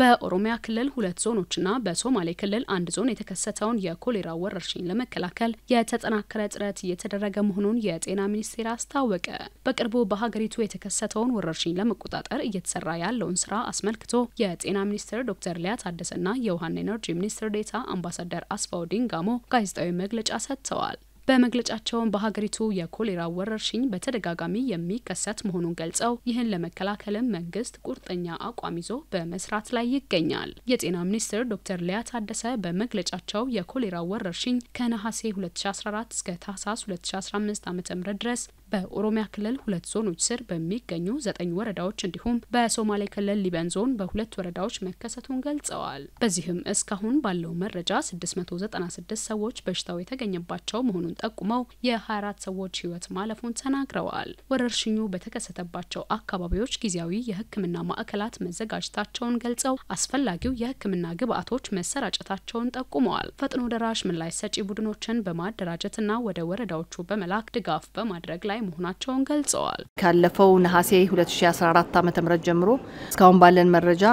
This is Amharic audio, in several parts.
በኦሮሚያ ክልል ሁለት ዞኖችና በሶማሌ ክልል አንድ ዞን የተከሰተውን የኮሌራ ወረርሽኝ ለመከላከል የተጠናከረ ጥረት እየተደረገ መሆኑን የጤና ሚኒስቴር አስታወቀ። በቅርቡ በሀገሪቱ የተከሰተውን ወረርሽኝ ለመቆጣጠር እየተሰራ ያለውን ስራ አስመልክቶ የጤና ሚኒስትር ዶክተር ሊያ ታደሰና የውሃና ኤነርጂ ሚኒስትር ዴታ አምባሳደር አስፋው ዲንጋሞ ጋዜጣዊ መግለጫ ሰጥተዋል። በመግለጫቸውም በሀገሪቱ የኮሌራ ወረርሽኝ በተደጋጋሚ የሚከሰት መሆኑን ገልጸው ይህን ለመከላከልም መንግስት ቁርጠኛ አቋም ይዞ በመስራት ላይ ይገኛል። የጤና ሚኒስትር ዶክተር ሊያ ታደሰ በመግለጫቸው የኮሌራ ወረርሽኝ ከነሐሴ 2014 እስከ ታህሳስ 2015 ዓ ም ድረስ በኦሮሚያ ክልል ሁለት ዞኖች ስር በሚገኙ ዘጠኝ ወረዳዎች እንዲሁም በሶማሌ ክልል ሊበን ዞን በሁለት ወረዳዎች መከሰቱን ገልጸዋል። በዚህም እስካሁን ባለው መረጃ 696 ሰዎች በሽታው የተገኘባቸው መሆኑን ጠቁመው የ24 ሰዎች ሕይወት ማለፉን ተናግረዋል። ወረርሽኙ በተከሰተባቸው አካባቢዎች ጊዜያዊ የሕክምና ማዕከላት መዘጋጀታቸውን ገልጸው አስፈላጊው የህክምና ግብዓቶች መሰራጨታቸውን ጠቁመዋል። ፈጥኖ ደራሽ ምላሽ ሰጪ ቡድኖችን በማደራጀትና ወደ ወረዳዎቹ በመላክ ድጋፍ በማድረግ ላይ መሆናቸውን ገልጸዋል። ካለፈው ነሐሴ 2014 ዓ ም ጀምሮ እስካሁን ባለን መረጃ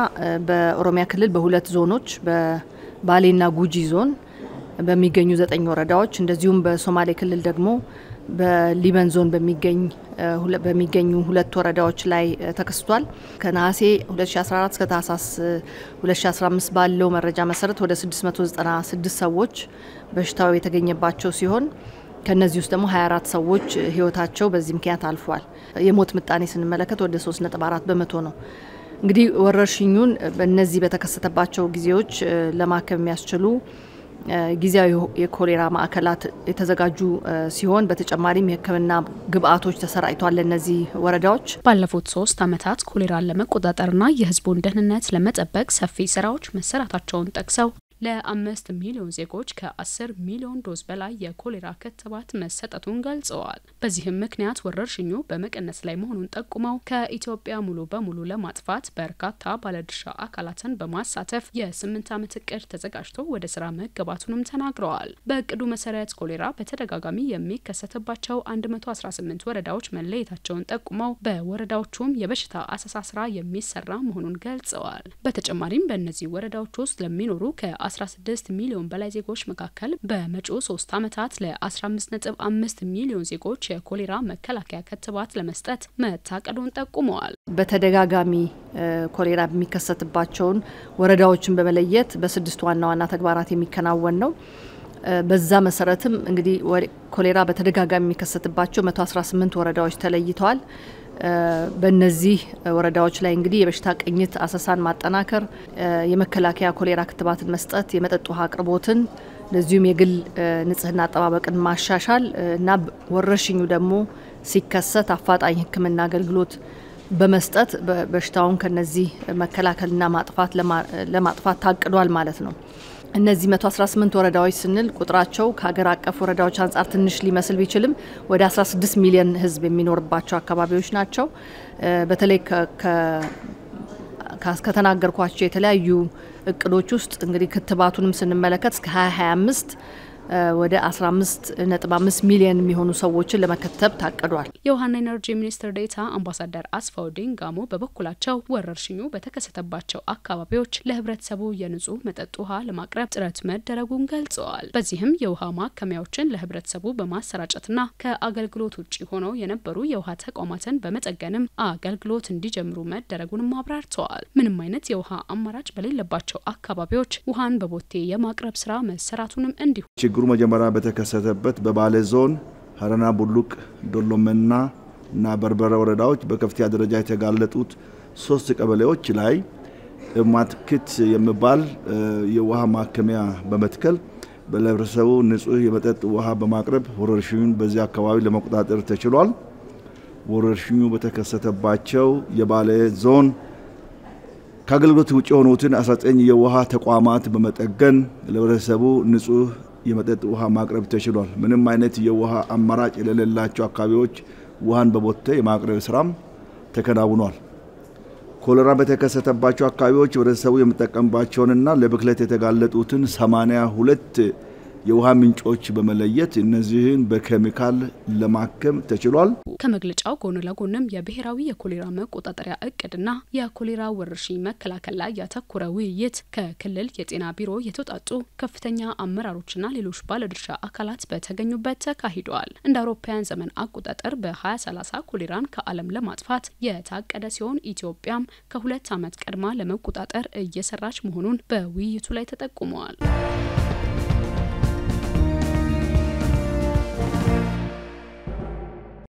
በኦሮሚያ ክልል በሁለት ዞኖች በባሌና ጉጂ ዞን በሚገኙ ዘጠኝ ወረዳዎች እንደዚሁም በሶማሌ ክልል ደግሞ በሊበን ዞን በሚገኙ ሁለት ወረዳዎች ላይ ተከስቷል። ከነሐሴ 2014 እስከ ታህሳስ 2015 ባለው መረጃ መሰረት ወደ 696 ሰዎች በሽታው የተገኘባቸው ሲሆን ከነዚህ ውስጥ ደግሞ 24 ሰዎች ህይወታቸው በዚህ ምክንያት አልፏል። የሞት ምጣኔ ስንመለከት ወደ 3.4 በመቶ ነው። እንግዲህ ወረርሽኙን በእነዚህ በተከሰተባቸው ጊዜዎች ለማከም የሚያስችሉ ጊዜያዊ የኮሌራ ማዕከላት የተዘጋጁ ሲሆን በተጨማሪም የሕክምና ግብአቶች ተሰራጭቷል ለእነዚህ ወረዳዎች። ባለፉት ሶስት ዓመታት ኮሌራን ለመቆጣጠርና የህዝቡን ደህንነት ለመጠበቅ ሰፊ ስራዎች መሰራታቸውን ጠቅሰው ለአምስት ሚሊዮን ዜጎች ከ10 ሚሊዮን ዶዝ በላይ የኮሌራ ክትባት መሰጠቱን ገልጸዋል። በዚህም ምክንያት ወረርሽኙ በመቀነስ ላይ መሆኑን ጠቁመው ከኢትዮጵያ ሙሉ በሙሉ ለማጥፋት በርካታ ባለድርሻ አካላትን በማሳተፍ የስምንት ዓመት እቅድ ተዘጋጅቶ ወደ ስራ መገባቱንም ተናግረዋል። በእቅዱ መሰረት ኮሌራ በተደጋጋሚ የሚከሰትባቸው 118 ወረዳዎች መለየታቸውን ጠቁመው በወረዳዎቹም የበሽታ አሰሳ ስራ የሚሰራ መሆኑን ገልጸዋል። በተጨማሪም በእነዚህ ወረዳዎች ውስጥ ለሚኖሩ ከ 16 ሚሊዮን በላይ ዜጎች መካከል በመጪው ሶስት ዓመታት ለ15.5 ሚሊዮን ዜጎች የኮሌራ መከላከያ ክትባት ለመስጠት መታቀዱን ጠቁመዋል። በተደጋጋሚ ኮሌራ የሚከሰትባቸውን ወረዳዎችን በመለየት በስድስት ዋና ዋና ተግባራት የሚከናወን ነው። በዛ መሰረትም እንግዲህ ኮሌራ በተደጋጋሚ የሚከሰትባቸው 118 ወረዳዎች ተለይተዋል። በእነዚህ ወረዳዎች ላይ እንግዲህ የበሽታ ቅኝት አሰሳን ማጠናከር፣ የመከላከያ ኮሌራ ክትባትን መስጠት፣ የመጠጥ ውሃ አቅርቦትን እንደዚሁም የግል ንጽህና አጠባበቅን ማሻሻል እና ወረርሽኙ ደግሞ ሲከሰት አፋጣኝ ሕክምና አገልግሎት በመስጠት በሽታውን ከነዚህ መከላከልና ማጥፋት ለማጥፋት ታቅዷል ማለት ነው። እነዚህ 118 ወረዳዎች ስንል ቁጥራቸው ከሀገር አቀፍ ወረዳዎች አንጻር ትንሽ ሊመስል ቢችልም ወደ 16 ሚሊዮን ሕዝብ የሚኖርባቸው አካባቢዎች ናቸው። በተለይ ከተናገርኳቸው የተለያዩ እቅዶች ውስጥ እንግዲህ ክትባቱንም ስንመለከት እስከ 2025 ወደ 15.5 ሚሊዮን የሚሆኑ ሰዎችን ለመከተብ ታቅዷል። የውሃና ኤነርጂ ሚኒስትር ዴታ አምባሳደር አስፋው ዲንጋሞ በበኩላቸው ወረርሽኙ በተከሰተባቸው አካባቢዎች ለህብረተሰቡ የንጹህ መጠጥ ውሃ ለማቅረብ ጥረት መደረጉን ገልጸዋል። በዚህም የውሃ ማከሚያዎችን ለህብረተሰቡ በማሰራጨትና ከአገልግሎት ውጭ ሆነው የነበሩ የውሃ ተቋማትን በመጠገንም አገልግሎት እንዲጀምሩ መደረጉንም አብራርተዋል። ምንም አይነት የውሃ አማራጭ በሌለባቸው አካባቢዎች ውሃን በቦቴ የማቅረብ ስራ መሰራቱንም እንዲሁ ችግሩ መጀመሪያ በተከሰተበት በባሌ ዞን ሀረና ቡሉቅ፣ ዶሎመና እና በርበረ ወረዳዎች በከፍተኛ ደረጃ የተጋለጡት ሶስት ቀበሌዎች ላይ ማትክት የሚባል የውሃ ማከሚያ በመትከል ለህብረተሰቡ ንጹህ የመጠጥ ውሃ በማቅረብ ወረርሽኙን በዚህ አካባቢ ለመቆጣጠር ተችሏል። ወረርሽኙ በተከሰተባቸው የባሌ ዞን ከአገልግሎት ውጭ የሆኑትን 19 የውሃ ተቋማት በመጠገን ለህብረተሰቡ ንጹህ የመጠጥ ውሃ ማቅረብ ተችሏል። ምንም አይነት የውሃ አማራጭ ለሌላቸው አካባቢዎች ውሃን በቦቴ የማቅረብ ስራም ተከናውኗል። ኮሌራ በተከሰተባቸው አካባቢዎች ህብረተሰቡ የሚጠቀምባቸውንና ለብክለት የተጋለጡትን ሰማንያ ሁለት የውሃ ምንጮች በመለየት እነዚህን በኬሚካል ለማከም ተችሏል። ከመግለጫው ጎን ለጎንም የብሔራዊ የኮሌራ መቆጣጠሪያ እቅድና የኮሌራ ወረርሽኝ መከላከል ላይ ያተኮረ ውይይት ከክልል የጤና ቢሮ የተውጣጡ ከፍተኛ አመራሮችና ሌሎች ባለድርሻ አካላት በተገኙበት ተካሂደዋል። እንደ አውሮፓውያን ዘመን አቆጣጠር በ2030 ኮሌራን ከዓለም ለማጥፋት የታቀደ ሲሆን ኢትዮጵያም ከሁለት ዓመት ቀድማ ለመቆጣጠር እየሰራች መሆኑን በውይይቱ ላይ ተጠቁመዋል።